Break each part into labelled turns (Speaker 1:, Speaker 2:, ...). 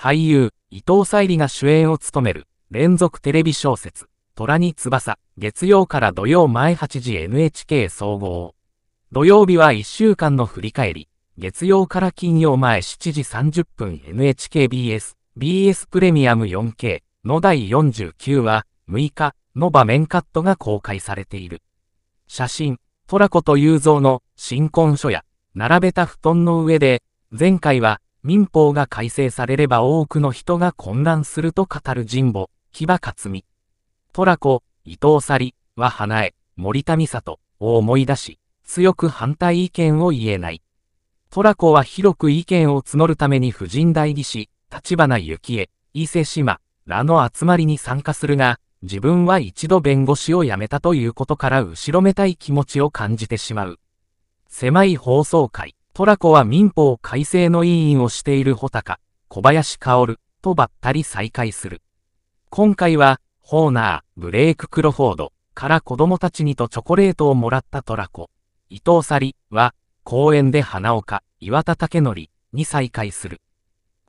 Speaker 1: 俳優、伊藤沙莉が主演を務める、連続テレビ小説、虎に翼、月曜から土曜前8時 NHK 総合。土曜日は1週間の振り返り、月曜から金曜前7時30分 NHKBS、BS プレミアム 4K の第49話、6日の場面カットが公開されている。写真、虎子と雄三の新婚書や、並べた布団の上で、前回は民法が改正されれば多くの人が混乱すると語る神保、木場克美。トラコ、伊藤沙莉は花江、森田美里を思い出し、強く反対意見を言えない。トラコは広く意見を募るために婦人代議士、立花幸恵、伊勢志摩、らの集まりに参加するが、自分は一度弁護士を辞めたということから後ろめたい気持ちを感じてしまう。狭い放送会。トラコは民法改正の委員をしている穂高、小林薫とばったり再会する。今回は、ホーナー、ブレイク・クロフォードから子供たちにとチョコレートをもらったトラコ、伊藤サリは、公園で花岡、岩田竹則に再会する。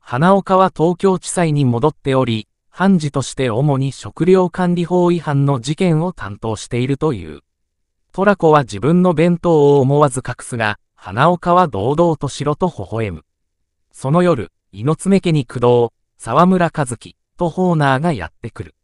Speaker 1: 花岡は東京地裁に戻っており、判事として主に食料管理法違反の事件を担当しているという。トラコは自分の弁当を思わず隠すが、花岡は堂々としろと微笑む。その夜、猪爪家に駆動、沢村和樹、とホーナーがやってくる。